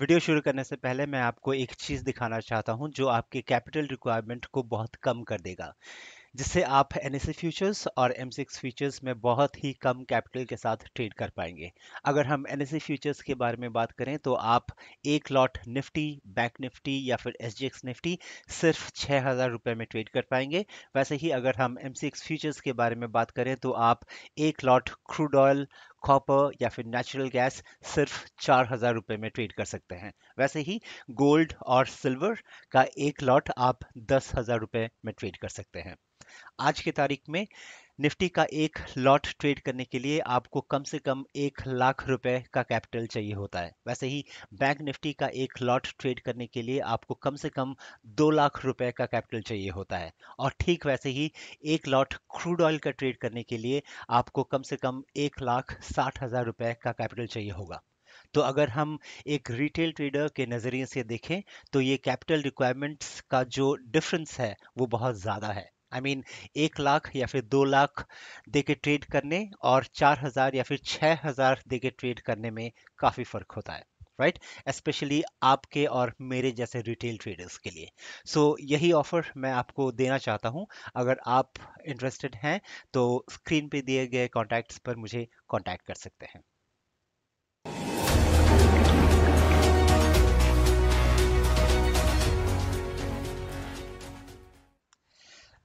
Video शुरू करने से पहले मैं आपको एक चीज़ दिखाना चाहता हूं जो आपके कैपिटल रिक्वायरमेंट को बहुत कम कर देगा जिससे आप एन फ्यूचर्स और एम सिक्स फ्यूचर्स में बहुत ही कम कैपिटल के साथ ट्रेड कर पाएंगे अगर हम एन फ्यूचर्स के बारे में बात करें तो आप एक लॉट निफ्टी बैंक निफ्टी या फिर एस जी एक्स निफ्टी सिर्फ छः हज़ार रुपये में ट्रेड कर पाएंगे वैसे ही अगर हम एम सिक्स फ्यूचर्स के बारे में बात करें तो आप एक लॉट क्रूड ऑयल कॉपर या फिर नेचुरल गैस सिर्फ चार हज़ार रुपये में ट्रेड कर सकते हैं वैसे ही गोल्ड और सिल्वर का एक लॉट आप दस हज़ार रुपये में ट्रेड कर सकते हैं आज की तारीख में निफ्टी का एक लॉट ट्रेड करने के लिए आपको कम से कम एक लाख रुपए का कैपिटल चाहिए होता है वैसे ही बैंक निफ्टी का एक लॉट ट्रेड करने के लिए आपको कम से कम दो लाख रुपए का कैपिटल चाहिए होता है और ठीक वैसे ही एक लॉट क्रूड ऑयल का ट्रेड करने के लिए आपको कम से कम एक लाख साठ हज़ार रुपये का कैपिटल चाहिए होगा तो अगर हम एक रिटेल ट्रेडर के नज़रिए से देखें तो ये कैपिटल रिक्वायरमेंट्स का जो डिफरेंस है वो बहुत ज़्यादा है आई मीन एक लाख या फिर दो लाख दे के ट्रेड करने और चार हजार या फिर छह हजार दे के ट्रेड करने में काफ़ी फ़र्क होता है राइट right? स्पेशली आपके और मेरे जैसे रिटेल ट्रेडर्स के लिए सो so, यही ऑफर मैं आपको देना चाहता हूं अगर आप इंटरेस्टेड हैं तो स्क्रीन पे दिए गए कॉन्टैक्ट्स पर मुझे कॉन्टैक्ट कर सकते हैं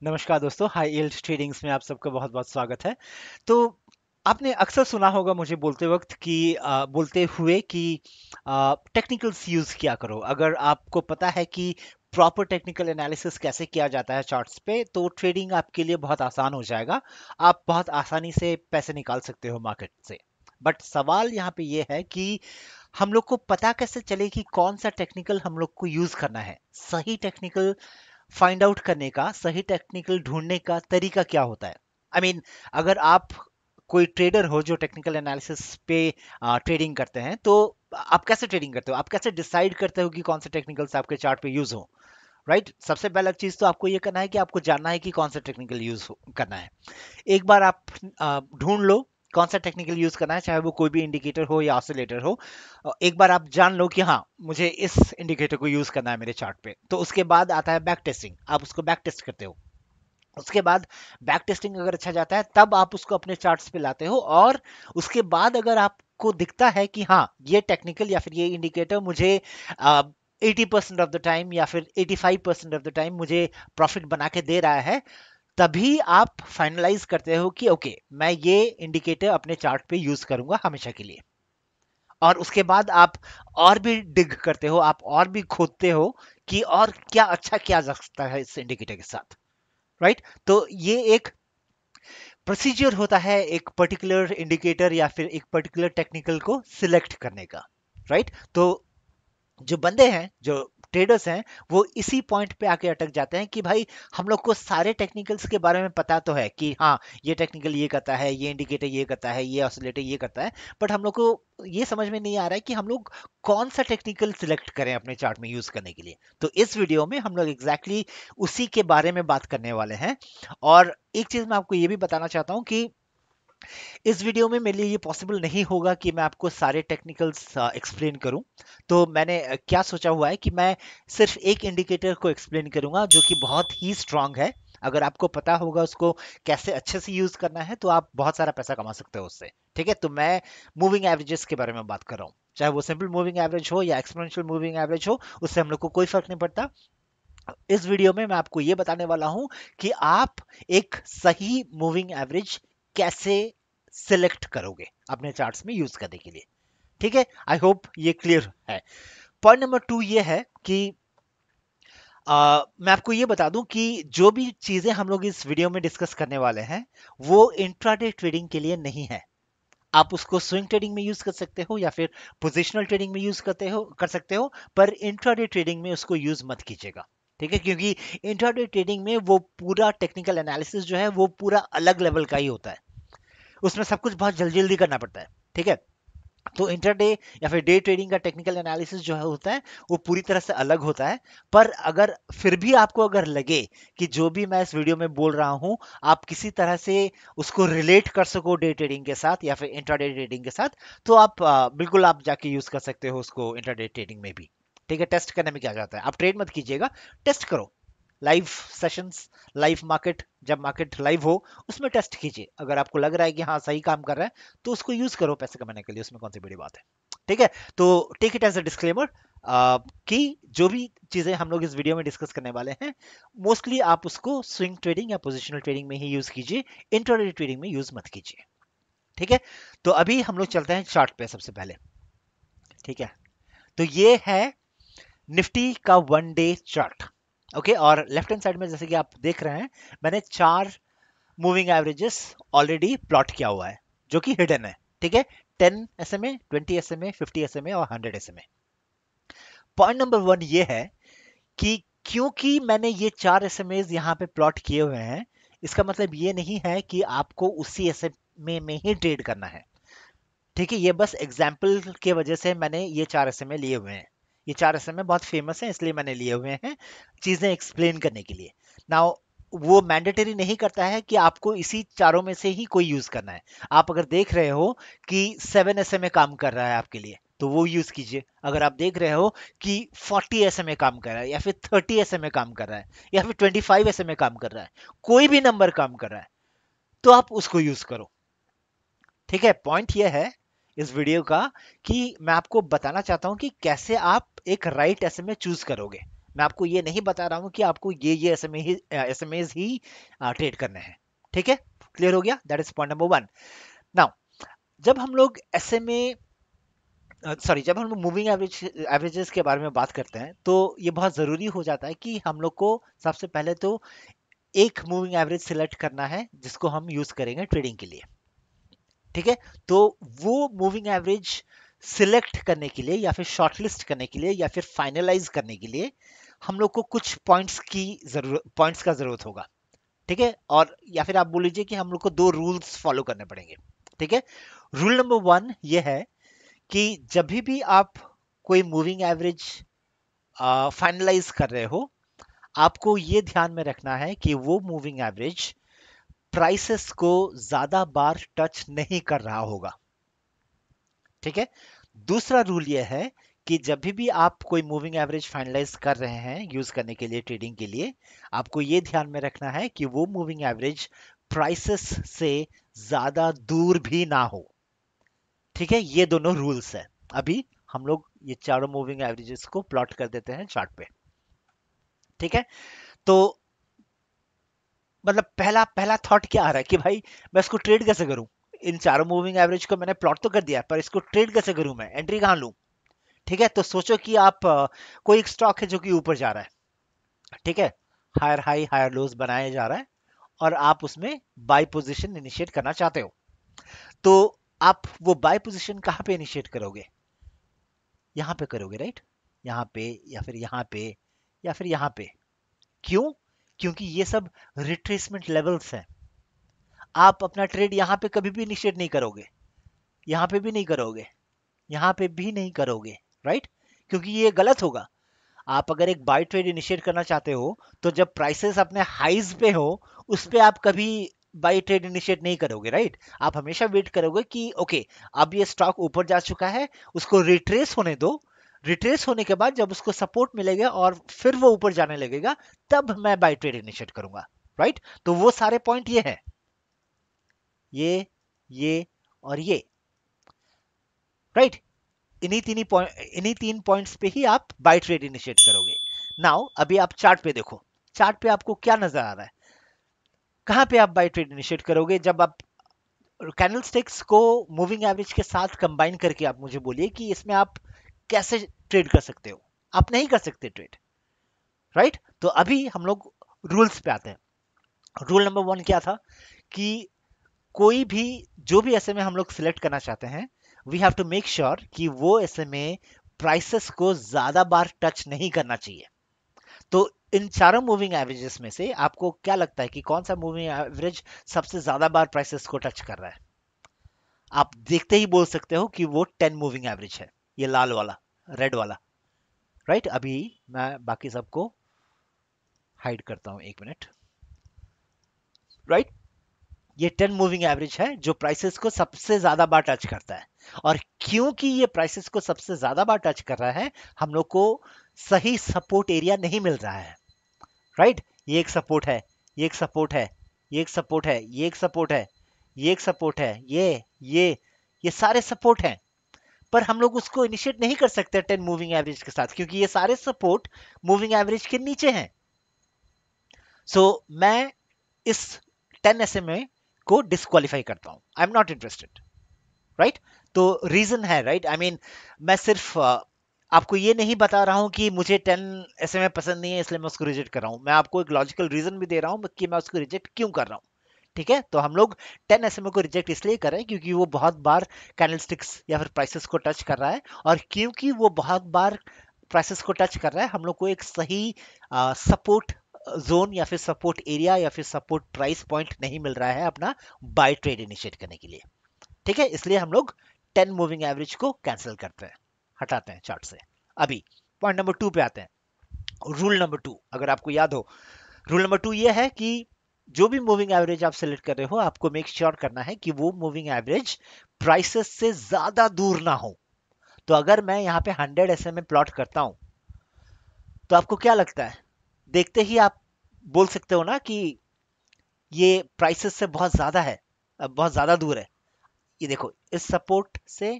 नमस्कार दोस्तों हाई एल्ड ट्रेडिंग्स में आप सबका बहुत बहुत स्वागत है तो आपने अक्सर सुना होगा मुझे बोलते वक्त कि आ, बोलते हुए कि टेक्निकल्स यूज़ किया करो अगर आपको पता है कि प्रॉपर टेक्निकल एनालिसिस कैसे किया जाता है चार्ट्स पे तो ट्रेडिंग आपके लिए बहुत आसान हो जाएगा आप बहुत आसानी से पैसे निकाल सकते हो मार्केट से बट सवाल यहाँ पे ये है कि हम लोग को पता कैसे चले कि कौन सा टेक्निकल हम लोग को यूज़ करना है सही टेक्निकल फाइंड आउट करने का सही टेक्निकल ढूंढने का तरीका क्या होता है आई I मीन mean, अगर आप कोई ट्रेडर हो जो टेक्निकल एनालिसिस पे ट्रेडिंग करते हैं तो आप कैसे ट्रेडिंग करते हो आप कैसे डिसाइड करते हो कि कौन से टेक्निकल्स आपके चार्ट पे यूज हो राइट right? सबसे पहला चीज तो आपको ये करना है कि आपको जानना है कि कौन सा टेक्निकल यूज करना है एक बार आप ढूंढ लो कौन सा टेक्निकल यूज करना है चाहे वो कोई भी इंडिकेटर हो या ऑसिलेटर हो एक बार आप जान लो कि हाँ मुझे इस इंडिकेटर को यूज करना है मेरे चार्ट पे तो उसके बाद आता है बैक टेस्टिंग आप उसको बैक टेस्ट करते हो उसके बाद बैक टेस्टिंग अगर अच्छा जाता है तब आप उसको अपने चार्ट्स पे लाते हो और उसके बाद अगर आपको दिखता है कि हाँ ये टेक्निकल या फिर ये इंडिकेटर मुझे आ, 80% ऑफ द टाइम या फिर 85% ऑफ द टाइम मुझे प्रॉफिट बना के दे रहा है तभी आप फाइनलाइज करते हो कि ओके मैं ये इंडिकेटर अपने चार्ट पे यूज करूंगा हमेशा के लिए और उसके बाद आप और भी डिग करते हो आप और भी खोदते हो कि और क्या अच्छा किया जा सकता है इस इंडिकेटर के साथ राइट right? तो ये एक प्रोसीजर होता है एक पर्टिकुलर इंडिकेटर या फिर एक पर्टिकुलर टेक्निकल को सिलेक्ट करने का राइट right? तो जो बंदे हैं जो ट्रेडर्स हैं वो इसी पॉइंट पे आके अटक जाते हैं कि भाई हम लोग को सारे टेक्निकल्स के बारे में पता तो है कि हाँ ये टेक्निकल ये करता है ये इंडिकेटर ये करता है ये ऑसिलेटर ये करता है बट हम लोग को ये समझ में नहीं आ रहा है कि हम लोग कौन सा टेक्निकल सिलेक्ट करें अपने चार्ट में यूज करने के लिए तो इस वीडियो में हम लोग एग्जैक्टली exactly उसी के बारे में बात करने वाले हैं और एक चीज मैं आपको ये भी बताना चाहता हूँ कि इस वीडियो में मेरे लिए ये पॉसिबल नहीं होगा कि मैं आपको सारे टेक्निकल्स एक्सप्लेन uh, करूं तो मैंने uh, क्या सोचा हुआ है कि मैं सिर्फ एक इंडिकेटर को एक्सप्लेन करूंगा जो कि बहुत ही स्ट्रांग है अगर आपको पता होगा उसको कैसे अच्छे से यूज करना है तो आप बहुत सारा पैसा कमा सकते हो उससे ठीक है तो मैं मूविंग एवरेजेस के बारे में बात कर रहा हूँ चाहे वो सिंपल मूविंग एवरेज हो या एक्सपोनेंशियल मूविंग एवरेज हो उससे हम लोग को कोई फर्क नहीं पड़ता इस वीडियो में मैं आपको ये बताने वाला हूं कि आप एक सही मूविंग एवरेज कैसे सिलेक्ट करोगे अपने चार्ट्स में यूज करने के लिए ठीक है आई होप ये क्लियर है पॉइंट नंबर टू ये है कि आ, मैं आपको ये बता दूं कि जो भी चीजें हम लोग इस वीडियो में डिस्कस करने वाले हैं वो इंट्राडे ट्रेडिंग के लिए नहीं है आप उसको स्विंग ट्रेडिंग में यूज कर सकते हो या फिर पोजिशनल ट्रेडिंग में यूज करते हो कर सकते हो पर इंट्राडे ट्रेडिंग में उसको यूज मत कीजिएगा ठीक है क्योंकि इंट्राडे ट्रेडिंग में वो पूरा टेक्निकल एनालिसिस जो है वो पूरा अलग लेवल का ही होता है उसमें सब कुछ बहुत जल्दी जल्दी करना पड़ता है ठीक है तो इंटरडे या फिर डे ट्रेडिंग का टेक्निकल एनालिसिस जो है होता है वो पूरी तरह से अलग होता है पर अगर फिर भी आपको अगर लगे कि जो भी मैं इस वीडियो में बोल रहा हूँ आप किसी तरह से उसको रिलेट कर सको डे ट्रेडिंग के साथ या फिर इंटरडे ट्रेडिंग के साथ तो आप बिल्कुल आप जाके यूज़ कर सकते हो उसको इंटरडे ट्रेडिंग में भी ठीक है टेस्ट करने में क्या जाता है आप ट्रेड मत कीजिएगा टेस्ट करो लाइव सेशंस लाइव मार्केट जब मार्केट लाइव हो उसमें टेस्ट कीजिए अगर आपको लग रहा है कि हाँ सही काम कर रहा है तो उसको यूज करो पैसे कमाने के लिए उसमें कौन सी बड़ी बात है ठीक है तो take it as a disclaimer कि जो भी चीज़ें हम लोग इस वीडियो में डिस्कस करने वाले हैं मोस्टली आप उसको स्विंग ट्रेडिंग या पोजिशनल ट्रेडिंग में ही यूज़ कीजिए इंटरडे ट्रेडिंग में यूज़ मत कीजिए ठीक है तो अभी हम लोग चलते हैं चार्ट पे सबसे पहले ठीक है तो ये है निफ्टी का वन डे चार्ट ओके और लेफ्ट हैंड साइड में जैसे कि आप देख रहे हैं मैंने चार मूविंग एवरेजेस ऑलरेडी प्लॉट किया हुआ है जो कि हिडन है ठीक है ten S M A twenty S M A fifty S M A और hundred S M A point number one ये है कि क्योंकि मैंने ये चार एस एम एज यहाँ पे प्लॉट किए हुए हैं इसका मतलब ये नहीं है कि आपको उसी एस एम ए में ही ट्रेड करना है ठीक है ये बस एग्जाम्पल के वजह से मैंने ये चार एस एम ए लिए हुए हैं ये चार एस में बहुत फेमस हैं इसलिए मैंने लिए हुए हैं चीज़ें एक्सप्लेन करने के लिए नाउ वो मैंडेटरी नहीं करता है कि आपको इसी चारों में से ही कोई यूज़ करना है आप अगर देख रहे हो कि सेवन एस में काम कर रहा है आपके लिए तो वो यूज़ कीजिए अगर आप देख रहे हो कि फोर्टी एस में काम कर रहा है या फिर थर्टी एस में काम कर रहा है या फिर ट्वेंटी फाइव एस में काम कर रहा है कोई भी नंबर काम कर रहा है तो आप उसको यूज़ करो ठीक है पॉइंट ये है इस वीडियो का कि मैं आपको बताना चाहता हूँ कि कैसे आप एक राइट एस एम चूज करोगे मैं आपको ये नहीं बता रहा हूँ कि आपको ये ये एस एम ही एस ही ट्रेड करने हैं ठीक है क्लियर हो गया that is point number one now जब हम लोग एस एम सॉरी जब हम लोग मूविंग एवरेज एवरेजेस के बारे में बात करते हैं तो ये बहुत ज़रूरी हो जाता है कि हम लोग को सबसे पहले तो एक मूविंग एवरेज सिलेक्ट करना है जिसको हम यूज़ करेंगे ट्रेडिंग के लिए ठीक है तो वो मूविंग एवरेज सिलेक्ट करने के लिए या फिर शॉर्टलिस्ट करने के लिए या फिर फाइनलाइज करने के लिए हम लोग को कुछ पॉइंट्स की जरूरत पॉइंट्स का जरूरत होगा ठीक है और या फिर आप बोल लीजिए कि हम लोग को दो रूल्स फॉलो करने पड़ेंगे ठीक है रूल नंबर वन ये है कि जब भी आप कोई मूविंग एवरेज फाइनलाइज कर रहे हो आपको ये ध्यान में रखना है कि वो मूविंग एवरेज प्राइसेस को ज्यादा बार टच नहीं कर रहा होगा ठीक है दूसरा रूल यह है कि जब भी भी आप कोई मूविंग एवरेज फाइनलाइज कर रहे हैं यूज करने के लिए ट्रेडिंग के लिए आपको यह ध्यान में रखना है कि वो मूविंग एवरेज प्राइसेस से ज्यादा दूर भी ना हो ठीक है ये दोनों रूल्स है अभी हम लोग ये चारों मूविंग एवरेजेस को प्लॉट कर देते हैं चार्ट पे ठीक है तो मतलब पहला पहला थॉट क्या आ रहा है कि भाई मैं इसको ट्रेड कैसे करूं इन चारों मूविंग एवरेज को मैंने प्लॉट तो कर दिया पर इसको ट्रेड कैसे करूं मैं एंट्री कहाँ लूँ ठीक है तो सोचो कि आप कोई एक स्टॉक है जो कि ऊपर जा रहा है ठीक है हायर हाई हायर लोज बनाया जा रहा है और आप उसमें बाई पोजिशन इनिशिएट करना चाहते हो तो आप वो बाय पोजिशन कहाँ पे इनिशिएट करोगे यहाँ पे करोगे राइट यहाँ पे या फिर यहाँ पे या फिर यहाँ पे क्यों क्योंकि ये सब रिट्रेसमेंट लेवल्स हैं आप अपना ट्रेड यहाँ पे कभी भी इनिशिएट नहीं करोगे यहाँ पे भी नहीं करोगे यहाँ पे भी नहीं करोगे राइट क्योंकि ये गलत होगा आप अगर एक बाय ट्रेड इनिशिएट करना चाहते हो तो जब प्राइसेस अपने हाइज पे हो उस पर आप कभी बाय ट्रेड इनिशिएट नहीं करोगे राइट आप हमेशा वेट करोगे कि ओके अब ये स्टॉक ऊपर जा चुका है उसको रिट्रेस होने दो रिट्रेस होने के बाद जब उसको सपोर्ट मिलेगा और फिर वो ऊपर जाने लगेगा तब मैं बाई ट्रेड इनिशिएट करूंगा राइट तो वो सारे पॉइंट ये है ये ये और ये राइट इन्हीं तीन पॉइंट इन्हीं तीन पॉइंट्स पे ही आप बाई ट्रेड इनिशिएट करोगे नाउ अभी आप चार्ट पे देखो चार्ट पे आपको क्या नजर आ रहा है कहां पे आप बाई ट्रेड इनिशिएट करोगे जब आप कैनल स्टिक्स को मूविंग एवरेज के साथ कंबाइन करके आप मुझे बोलिए कि इसमें आप कैसे ट्रेड कर सकते हो आप नहीं कर सकते ट्रेड राइट right? तो अभी हम लोग रूल्स पे आते हैं रूल नंबर वन क्या था कि कोई भी जो भी में हम लोग सिलेक्ट करना चाहते हैं we have to make sure कि वो में प्राइसेस को ज़्यादा बार टच नहीं करना चाहिए तो इन चारों मूविंग एवरेजेस में से आपको क्या लगता है कि कौन सा मूविंग एवरेज सबसे ज़्यादा बार प्राइसेस को टच कर रहा है आप देखते ही बोल सकते हो कि वो टेन मूविंग एवरेज है ये लाल वाला रेड वाला राइट right? अभी मैं बाकी सबको हाइड करता हूं एक मिनट राइट right? ये टेन मूविंग एवरेज है जो प्राइसेस को सबसे ज्यादा बार टच करता है और क्योंकि ये प्राइसेस को सबसे ज्यादा बार टच कर रहा है हम लोग को सही सपोर्ट एरिया नहीं मिल रहा है राइट right? ये एक सपोर्ट है ये एक सपोर्ट है ये एक सपोर्ट है ये एक सपोर्ट है ये एक सपोर्ट है ये ये ये सारे सपोर्ट हैं पर हम लोग उसको इनिशिएट नहीं कर सकते टेन मूविंग एवरेज के साथ क्योंकि ये सारे सपोर्ट मूविंग एवरेज के नीचे हैं सो so, मैं इस टेन एस को डिस्कालीफाई करता हूं I am not interested right तो रीजन है राइट आई मीन मैं सिर्फ आपको ये नहीं बता रहा हूं कि मुझे टेन एस पसंद नहीं है इसलिए मैं उसको रिजेक्ट कर रहा हूं मैं आपको एक लॉजिकल रीजन भी दे रहा हूं कि मैं उसको रिजेक्ट क्यों कर रहा हूं ठीक है तो हम लोग टेन एस को रिजेक्ट इसलिए कर रहे हैं क्योंकि वो बहुत बार कैंडलस्टिक्स या फिर प्राइसेस को टच कर रहा है और क्योंकि वो बहुत बार प्राइसेस को टच कर रहा है हम लोग को एक सही सपोर्ट जोन या फिर सपोर्ट एरिया या फिर सपोर्ट प्राइस पॉइंट नहीं मिल रहा है अपना बाय ट्रेड इनिशिएट करने के लिए ठीक है इसलिए हम लोग टेन मूविंग एवरेज को कैंसिल करते हैं हटाते हैं चार्ट से अभी पॉइंट नंबर टू पे आते हैं रूल नंबर टू अगर आपको याद हो रूल नंबर टू ये है कि जो भी मूविंग एवरेज आप सेलेक्ट कर रहे हो आपको मेक श्योर sure करना है कि वो मूविंग एवरेज प्राइसेस से ज्यादा दूर ना हो तो अगर मैं यहाँ पे हंड्रेड एस में प्लॉट करता हूं तो आपको क्या लगता है देखते ही आप बोल सकते हो ना कि ये प्राइसेस से बहुत ज्यादा है बहुत ज्यादा दूर है ये देखो इस सपोर्ट से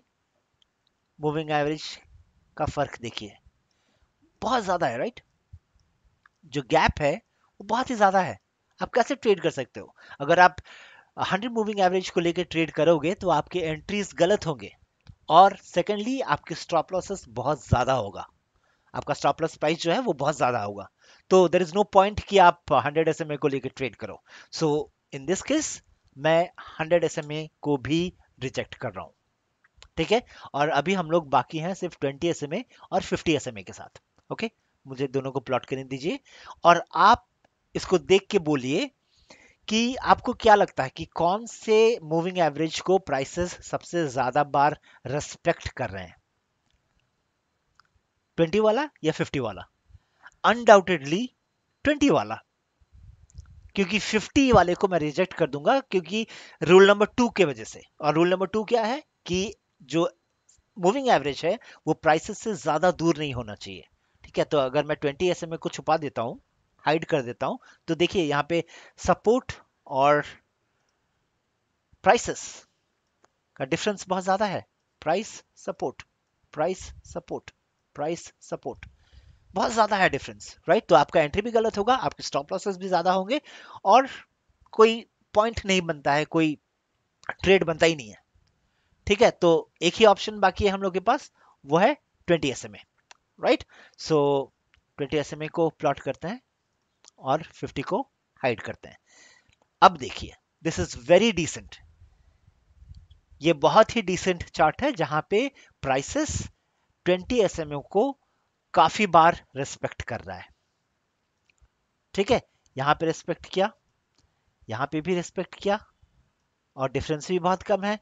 मूविंग एवरेज का फर्क देखिए बहुत ज्यादा है राइट जो गैप है वो बहुत ही ज्यादा है आप कैसे ट्रेड कर सकते हो अगर आप 100 मूविंग एवरेज को लेकर ट्रेड करोगे तो आपके एंट्रीज गलत होंगे और सेकेंडली आपके स्टॉप लॉसेस बहुत ज़्यादा होगा आपका स्टॉप लॉस प्राइस जो है वो बहुत ज़्यादा होगा तो देर इज़ नो पॉइंट कि आप 100 एस को लेकर ट्रेड करो सो इन दिस केस मैं 100 एस को भी रिजेक्ट कर रहा हूँ ठीक है और अभी हम लोग बाकी हैं सिर्फ 20 एस और 50 एस के साथ ओके मुझे दोनों को प्लॉट करने दीजिए और आप इसको देख के बोलिए कि आपको क्या लगता है कि कौन से मूविंग एवरेज को प्राइसेस सबसे ज्यादा बार रेस्पेक्ट कर रहे हैं ट्वेंटी वाला या फिफ्टी वाला अनडाउटेडली ट्वेंटी वाला क्योंकि 50 वाले को मैं रिजेक्ट कर दूंगा क्योंकि रूल नंबर टू के वजह से और रूल नंबर टू क्या है कि जो मूविंग एवरेज है वो प्राइसेस से ज़्यादा दूर नहीं होना चाहिए ठीक है तो अगर मैं ट्वेंटी ऐसे में को छुपा देता हूँ हाइड कर देता हूं तो देखिए यहाँ पे सपोर्ट और प्राइसेस का डिफरेंस बहुत ज़्यादा है price support price support price support बहुत ज़्यादा है डिफरेंस राइट तो आपका एंट्री भी गलत होगा आपके स्टॉप लॉसेस भी ज़्यादा होंगे और कोई पॉइंट नहीं बनता है कोई ट्रेड बनता ही नहीं है ठीक है तो एक ही ऑप्शन बाकी है हम लोग के पास वो है twenty S M A right so twenty S M A को प्लॉट करते हैं और 50 को हाइड करते हैं अब देखिए दिस इज वेरी डिसेंट ये बहुत ही डिसेंट चार्ट है जहां पे प्राइसेस 20 एस को काफी बार रेस्पेक्ट कर रहा है ठीक है यहां पे रेस्पेक्ट किया यहां पे भी रेस्पेक्ट किया और डिफरेंस भी बहुत कम है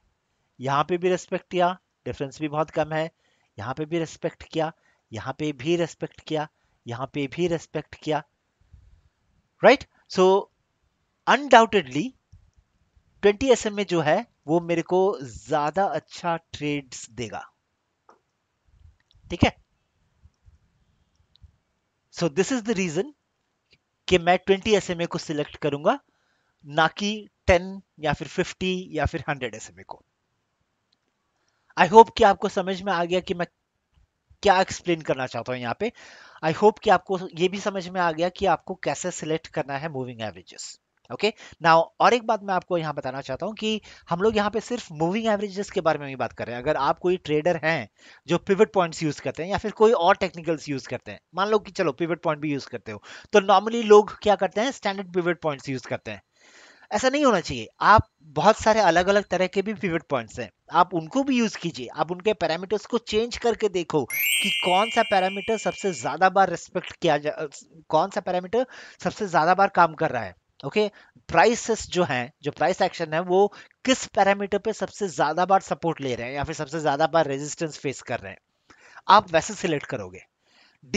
यहां पे भी रेस्पेक्ट किया डिफरेंस भी बहुत कम है यहां पे भी रेस्पेक्ट किया यहां पे भी रेस्पेक्ट किया यहां पे भी रेस्पेक्ट किया राइट सो अनडाउटेडली 20 एस में जो है वो मेरे को ज्यादा अच्छा ट्रेड्स देगा ठीक है so this is the reason कि मैं 20 एस को सिलेक्ट करूंगा ना कि 10 या फिर 50 या फिर 100 एस को आई होप कि आपको समझ में आ गया कि मैं क्या एक्सप्लेन करना चाहता हूँ यहाँ पे आई होप कि आपको ये भी समझ में आ गया कि आपको कैसे सिलेक्ट करना है मूविंग एवरेजेस ओके नाउ और एक बात मैं आपको यहाँ बताना चाहता हूँ कि हम लोग यहाँ पे सिर्फ मूविंग एवरेजेस के बारे में ही बात कर रहे हैं अगर आप कोई ट्रेडर हैं जो पिवट पॉइंट्स यूज करते हैं या फिर कोई और टेक्निकल्स यूज करते हैं मान लो कि चलो पिवट पॉइंट भी यूज करते हो तो नॉर्मली लोग क्या करते हैं स्टैंडर्ड पिवट पॉइंट्स यूज करते हैं ऐसा नहीं होना चाहिए आप बहुत सारे अलग अलग तरह के भी पिवट पॉइंट्स हैं आप उनको भी यूज कीजिए आप उनके पैरामीटर्स को चेंज करके देखो कि कौन सा पैरामीटर सबसे ज्यादा बार रिस्पेक्ट किया जा कौन सा पैरामीटर सबसे ज्यादा बार काम कर रहा है ओके प्राइसेस जो हैं जो प्राइस एक्शन है वो किस पैरामीटर पे सबसे ज्यादा बार सपोर्ट ले रहे हैं या फिर सबसे ज्यादा बार रेजिस्टेंस फेस कर रहे हैं आप वैसे सिलेक्ट करोगे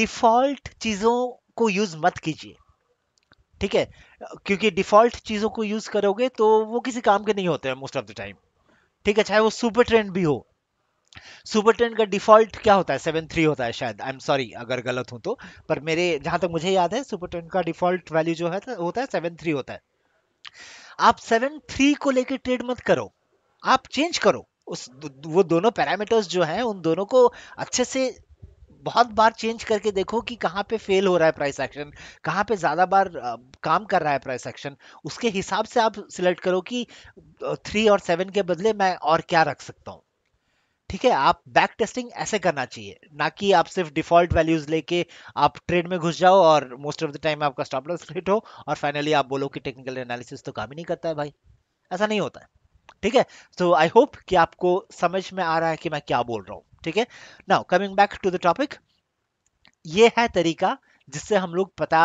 डिफॉल्ट चीजों को यूज मत कीजिए ठीक है क्योंकि डिफॉल्ट चीज़ों को यूज़ करोगे तो वो किसी काम के नहीं होते हैं मोस्ट ऑफ द टाइम ठीक है चाहे वो सुपर ट्रेंड भी हो सुपर ट्रेंड का डिफॉल्ट क्या होता है सेवन थ्री होता है शायद आई एम सॉरी अगर गलत हूं तो पर मेरे जहां तक मुझे याद है सुपर ट्रेंड का डिफॉल्ट वैल्यू जो है तो होता है सेवन थ्री होता है आप सेवन थ्री को लेकर ट्रेड मत करो आप चेंज करो उस वो दोनों पैरामीटर्स जो हैं उन दोनों को अच्छे से बहुत बार चेंज करके देखो कि कहाँ पे फेल हो रहा है प्राइस एक्शन कहाँ पे ज्यादा बार काम कर रहा है प्राइस एक्शन उसके हिसाब से आप सिलेक्ट करो कि थ्री और सेवन के बदले मैं और क्या रख सकता हूँ ठीक है आप बैक टेस्टिंग ऐसे करना चाहिए ना कि आप सिर्फ डिफॉल्ट वैल्यूज लेके आप ट्रेड में घुस जाओ और मोस्ट ऑफ द टाइम आपका स्टॉप लॉस हिट हो और फाइनली आप बोलो कि टेक्निकल एनालिसिस तो काम ही नहीं करता है भाई ऐसा नहीं होता है ठीक है सो आई होप कि आपको समझ में आ रहा है कि मैं क्या बोल रहा हूँ ठीक है now coming back to the topic ये है तरीका जिससे हम लोग पता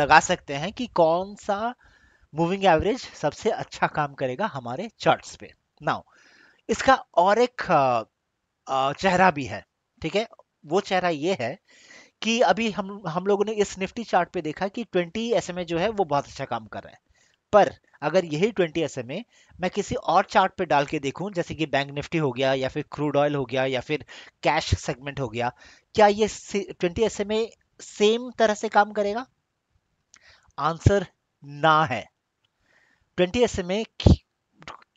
लगा सकते हैं कि कौन सा मूविंग एवरेज सबसे अच्छा काम करेगा हमारे चार्ट्स पे नाउ इसका और एक चेहरा भी है ठीक है वो चेहरा ये है कि अभी हम हम लोगों ने इस निफ्टी चार्ट पे देखा कि 20 एस जो है वो बहुत अच्छा काम कर रहा है पर अगर यही ट्वेंटी एस मैं किसी और चार्ट पे डाल के देखूं जैसे कि बैंक निफ्टी हो गया या फिर क्रूड ऑयल हो गया या फिर कैश सेगमेंट हो गया क्या ये ट्वेंटी एस सेम तरह से काम करेगा आंसर ना है ट्वेंटी एस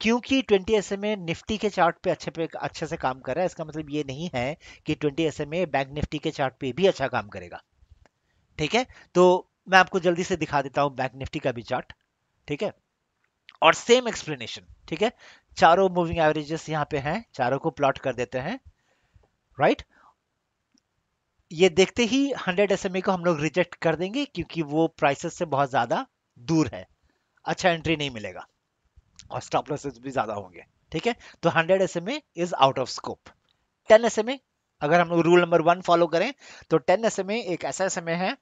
क्योंकि ट्वेंटी एस निफ्टी के चार्ट पे अच्छे पे अच्छे से काम कर रहा है इसका मतलब ये नहीं है कि ट्वेंटी एस बैंक निफ्टी के चार्ट पे भी अच्छा काम करेगा ठीक है तो मैं आपको जल्दी से दिखा देता हूँ बैंक निफ्टी का भी चार्ट ठीक है और सेम एक्सप्लेनेशन ठीक है चारों मूविंग एवरेजेस यहां पे हैं चारों को प्लॉट कर देते हैं राइट right? ये देखते ही 100 एसएमए e को हम लोग रिजेक्ट कर देंगे क्योंकि वो प्राइसेस से बहुत ज़्यादा दूर है अच्छा एंट्री नहीं मिलेगा और स्टॉप लॉसेस भी ज़्यादा होंगे ठीक है तो 100 SMA is out of scope 10 SMA अगर हम लोग रूल नंबर वन फॉलो करें तो 10 एसएमए e एक ऐसा एसएमए e है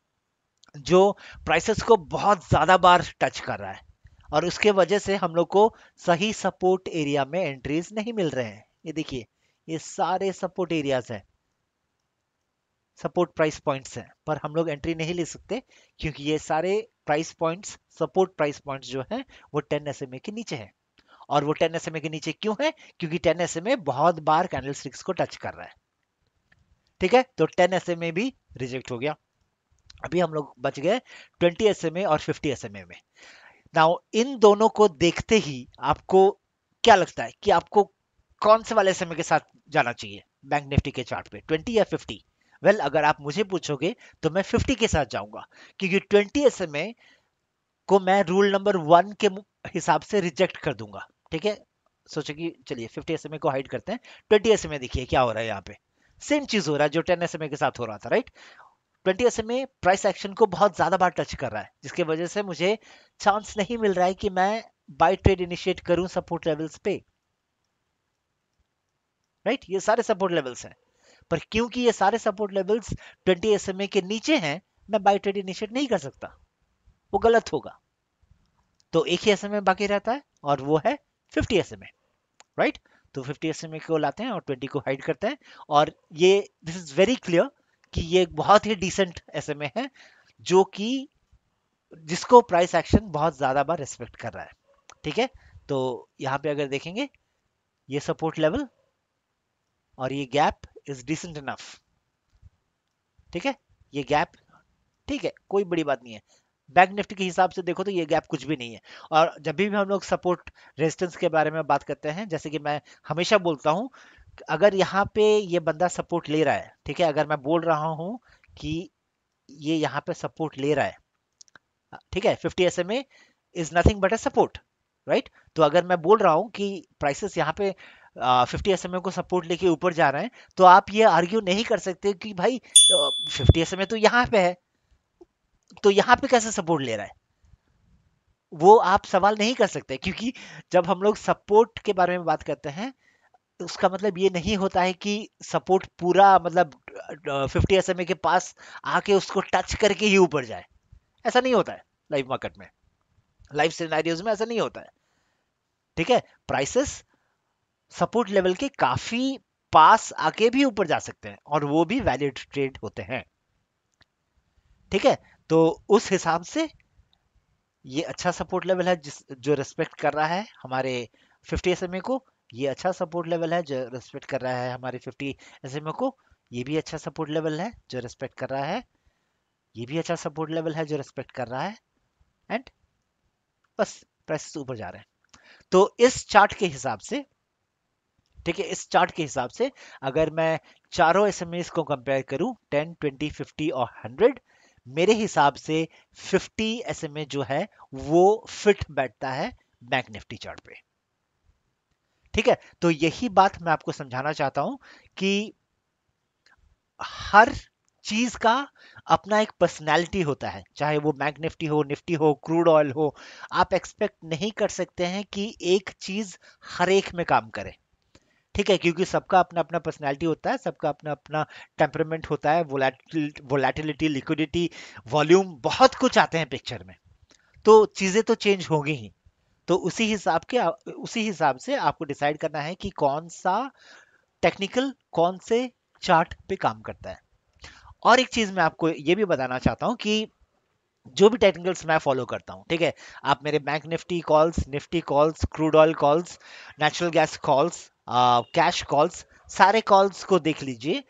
जो प्राइसेस को बहुत ज़्यादा बार टच कर रहा है और उसके वजह से हम लोग को सही सपोर्ट एरिया में एंट्रीज नहीं मिल रहे हैं ये देखिए ये सारे सपोर्ट एरियाज हैं सपोर्ट प्राइस पॉइंट्स हैं पर हम लोग एंट्री नहीं ले सकते क्योंकि ये सारे price points support price points जो हैं वो टेन एस के नीचे हैं और वो टेन एस के नीचे क्यों है क्योंकि टेन एस बहुत बार कैंडल स्टिक्स को टच कर रहा है ठीक है तो टेन एस भी रिजेक्ट हो गया अभी हम लोग बच गए ट्वेंटी एस और फिफ्टी एस में नाउ इन दोनों को देखते ही आपको क्या लगता है कि आपको कौन से वाले समय के साथ जाना चाहिए बैंक निफ्टी के चार्ट पे 20 या 50 वेल well, अगर आप मुझे पूछोगे तो मैं 50 के साथ जाऊंगा क्योंकि 20 समय को मैं रूल नंबर वन के हिसाब से रिजेक्ट कर दूंगा ठीक है सोचे कि चलिए 50 एस को हाइड करते हैं 20 एस देखिए क्या हो रहा है यहाँ पे सेम चीज हो रहा है जो 10 एस के साथ हो रहा था राइट ट्वेंटी एस में प्राइस एक्शन को बहुत ज़्यादा बार टच कर रहा है जिसकी वजह से मुझे चांस नहीं मिल रहा है कि मैं बाई ट्रेड इनिशिएट करूं सपोर्ट लेवल्स पे राइट right? ये सारे सपोर्ट लेवल्स हैं पर क्योंकि ये सारे सपोर्ट लेवल्स ट्वेंटी एस के नीचे हैं मैं बाई ट्रेड इनिशिएट नहीं कर सकता वो गलत होगा तो एक ही एस बाकी रहता है और वो है फिफ्टी एस राइट तो फिफ्टी एस को लाते हैं और ट्वेंटी को हाइड करते हैं और ये दिस इज वेरी क्लियर कि ये एक बहुत ही डिसेंट एस है जो कि जिसको प्राइस एक्शन बहुत ज़्यादा बार रिस्पेक्ट कर रहा है ठीक है तो यहाँ पे अगर देखेंगे ये सपोर्ट लेवल और ये गैप इज डिसेंट इनफ ठीक है ये गैप ठीक है कोई बड़ी बात नहीं है बैंक निफ्टी के हिसाब से देखो तो ये गैप कुछ भी नहीं है और जब भी हम लोग सपोर्ट रेजिस्टेंस के बारे में बात करते हैं जैसे कि मैं हमेशा बोलता हूं अगर यहाँ पे ये बंदा सपोर्ट ले रहा है ठीक है अगर मैं बोल रहा हूँ कि ये यहाँ पे सपोर्ट ले रहा है ठीक है 50 S M A is nothing but a support right तो अगर मैं बोल रहा हूँ कि प्राइसेस यहाँ पे फिफ्टी एस एम ए को सपोर्ट लेके ऊपर जा रहे हैं तो आप ये आर्ग्यू नहीं कर सकते कि भाई फिफ्टी एस एम ए तो यहाँ पे है तो यहाँ पे कैसे सपोर्ट ले रहा है वो आप सवाल नहीं कर सकते क्योंकि जब हम लोग सपोर्ट के बारे में बात करते हैं उसका मतलब ये नहीं होता है कि सपोर्ट पूरा मतलब फिफ्टी एस के पास आके उसको टच करके ही ऊपर जाए ऐसा नहीं होता है लाइव मार्केट में लाइव सिनेरियोज में ऐसा नहीं होता है ठीक है प्राइसेस सपोर्ट लेवल के काफी पास आके भी ऊपर जा सकते हैं और वो भी वैलिड ट्रेड होते हैं ठीक है तो उस हिसाब से ये अच्छा सपोर्ट लेवल है जिस जो रेस्पेक्ट कर रहा है हमारे फिफ्टी एस को ये अच्छा सपोर्ट लेवल है जो रिस्पेक्ट कर रहा है हमारे 50 एस को ये भी अच्छा सपोर्ट लेवल है जो रिस्पेक्ट कर रहा है ये भी अच्छा सपोर्ट लेवल है जो रिस्पेक्ट कर रहा है एंड बस प्राइसेस ऊपर जा रहे हैं तो इस चार्ट के हिसाब से ठीक है इस चार्ट के हिसाब से अगर मैं चारों एस को कंपेयर करूं टेन ट्वेंटी फिफ्टी और हंड्रेड मेरे हिसाब से फिफ्टी एस जो है वो फिट बैठता है बैंक निफ्टी चार्ट पे ठीक है तो यही बात मैं आपको समझाना चाहता हूं कि हर चीज का अपना एक पर्सनैलिटी होता है चाहे वो बैंक निफ्टी हो निफ्टी हो क्रूड ऑयल हो आप एक्सपेक्ट नहीं कर सकते हैं कि एक चीज हर एक में काम करे ठीक है क्योंकि सबका अपना अपना पर्सनैलिटी होता है सबका अपना अपना टेम्परमेंट होता है वोलेटिलिटी लिक्विडिटी वॉल्यूम बहुत कुछ आते हैं पिक्चर में तो चीज़ें तो चेंज होगी ही तो उसी हिसाब के उसी हिसाब से आपको डिसाइड करना है कि कौन सा टेक्निकल कौन से चार्ट पे काम करता है और एक चीज़ मैं आपको ये भी बताना चाहता हूँ कि जो भी टेक्निकल्स मैं फॉलो करता हूँ ठीक है आप मेरे bank Nifty calls Nifty calls crude oil calls natural gas calls cash calls सारे कॉल्स को देख लीजिए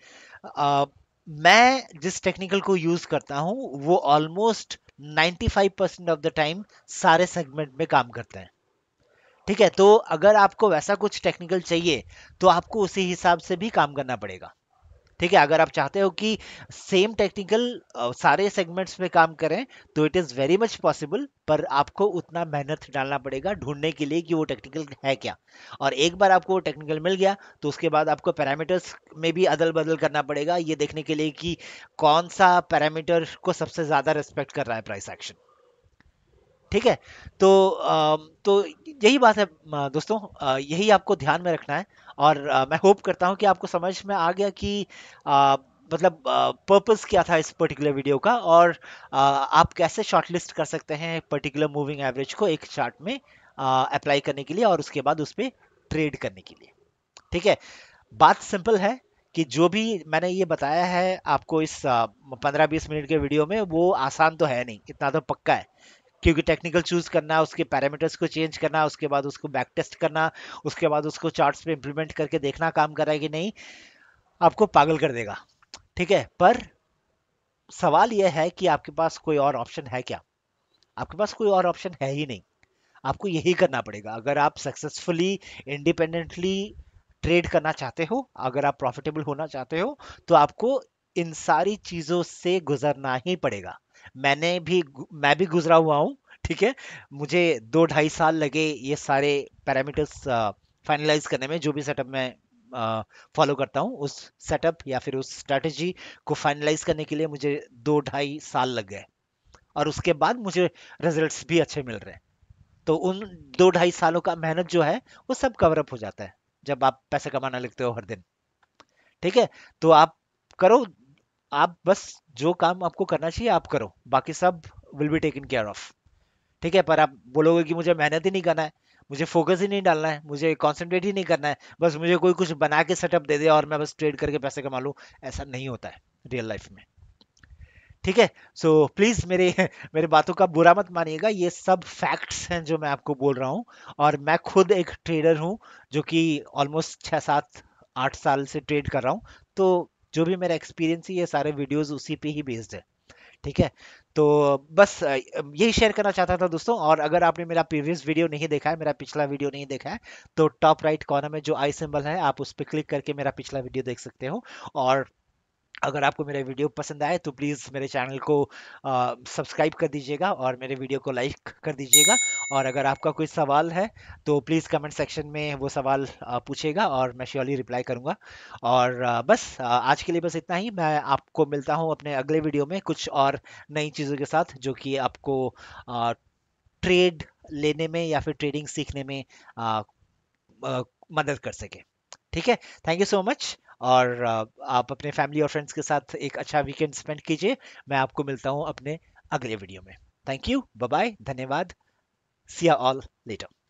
मैं जिस टेक्निकल को यूज़ करता हूँ वो almost 95 percent of the time सारे सेगमेंट में काम करते हैं ठीक है तो अगर आपको वैसा कुछ टेक्निकल चाहिए तो आपको उसी हिसाब से भी काम करना पड़ेगा ठीक है अगर आप चाहते हो कि सेम टेक्निकल सारे सेगमेंट्स में काम करें तो it is very much possible पर आपको उतना मेहनत डालना पड़ेगा ढूंढने के लिए कि वो टेक्निकल है क्या और एक बार आपको वो टेक्निकल मिल गया तो उसके बाद आपको पैरामीटर्स में भी अदल बदल करना पड़ेगा ये देखने के लिए कि कौन सा पैरामीटर को सबसे ज़्यादा रिस्पेक्ट कर रहा है प्राइस एक्शन ठीक है तो तो यही बात है दोस्तों यही आपको ध्यान में रखना है और मैं होप करता हूँ कि आपको समझ में आ गया कि मतलब पर्पस क्या था इस पर्टिकुलर वीडियो का और आप कैसे शॉर्टलिस्ट कर सकते हैं पर्टिकुलर मूविंग एवरेज को एक चार्ट में अप्लाई करने के लिए और उसके बाद उस पर ट्रेड करने के लिए ठीक है बात सिंपल है कि जो भी मैंने ये बताया है आपको इस पंद्रह बीस मिनट के वीडियो में वो आसान तो है नहीं इतना तो पक्का है क्योंकि टेक्निकल चूज करना उसके पैरामीटर्स को चेंज करना उसके बाद उसको बैक टेस्ट करना उसके बाद उसको चार्ट्स पे इम्प्लीमेंट करके देखना काम कर रहा है कि नहीं आपको पागल कर देगा ठीक है पर सवाल यह है कि आपके पास कोई और ऑप्शन है क्या आपके पास कोई और ऑप्शन है ही नहीं आपको यही करना पड़ेगा अगर आप सक्सेसफुली इंडिपेंडेंटली ट्रेड करना चाहते हो अगर आप प्रॉफिटेबल होना चाहते हो तो आपको इन सारी चीज़ों से गुजरना ही पड़ेगा मैंने भी मैं भी गुजरा हुआ हूँ ठीक है मुझे दो ढाई साल लगे ये सारे पैरामीटर्स फाइनलाइज करने में जो भी सेटअप मैं फॉलो करता हूँ उस सेटअप या फिर उस स्ट्रैटेजी को फाइनलाइज करने के लिए मुझे दो ढाई साल लग गए और उसके बाद मुझे रिजल्ट्स भी अच्छे मिल रहे हैं तो उन दो ढाई सालों का मेहनत जो है वो सब कवर अप हो जाता है जब आप पैसे कमाना लगते हो हर दिन ठीक है तो आप करो आप बस जो काम आपको करना चाहिए आप करो बाकी सब will be taken care of ठीक है पर आप बोलोगे कि मुझे मेहनत ही नहीं करना है मुझे फोकस ही नहीं डालना है मुझे कॉन्सेंट्रेट ही नहीं करना है बस मुझे कोई कुछ बना के सेटअप दे दे और मैं बस ट्रेड करके पैसे कमा लूँ ऐसा नहीं होता है रियल लाइफ में ठीक है सो प्लीज मेरे मेरे बातों का बुरा मत मानिएगा ये सब फैक्ट्स हैं जो मैं आपको बोल रहा हूँ और मैं खुद एक ट्रेडर हूँ जो कि ऑलमोस्ट छः सात आठ साल से ट्रेड कर रहा हूँ तो जो भी मेरा एक्सपीरियंस है ये सारे वीडियोस उसी पे ही बेस्ड है ठीक है तो बस यही शेयर करना चाहता था दोस्तों और अगर आपने मेरा प्रीवियस वीडियो नहीं देखा है मेरा पिछला वीडियो नहीं देखा है तो टॉप राइट कॉर्नर में जो आई सिंबल है आप उस पर क्लिक करके मेरा पिछला वीडियो देख सकते हो और अगर आपको मेरा वीडियो पसंद आए तो प्लीज़ मेरे चैनल को सब्सक्राइब कर दीजिएगा और मेरे वीडियो को लाइक कर दीजिएगा और अगर आपका कोई सवाल है तो प्लीज़ कमेंट सेक्शन में वो सवाल पूछेगा और मैं श्योरली रिप्लाई करूँगा और आ, बस आ, आज के लिए बस इतना ही मैं आपको मिलता हूँ अपने अगले वीडियो में कुछ और नई चीज़ों के साथ जो कि आपको आ, ट्रेड लेने में या फिर ट्रेडिंग सीखने में मदद कर सके ठीक है थैंक यू सो मच और आप अपने फैमिली और फ्रेंड्स के साथ एक अच्छा वीकेंड स्पेंड कीजिए मैं आपको मिलता हूँ अपने अगले वीडियो में थैंक यू बाय धन्यवाद सिया ऑल लेटर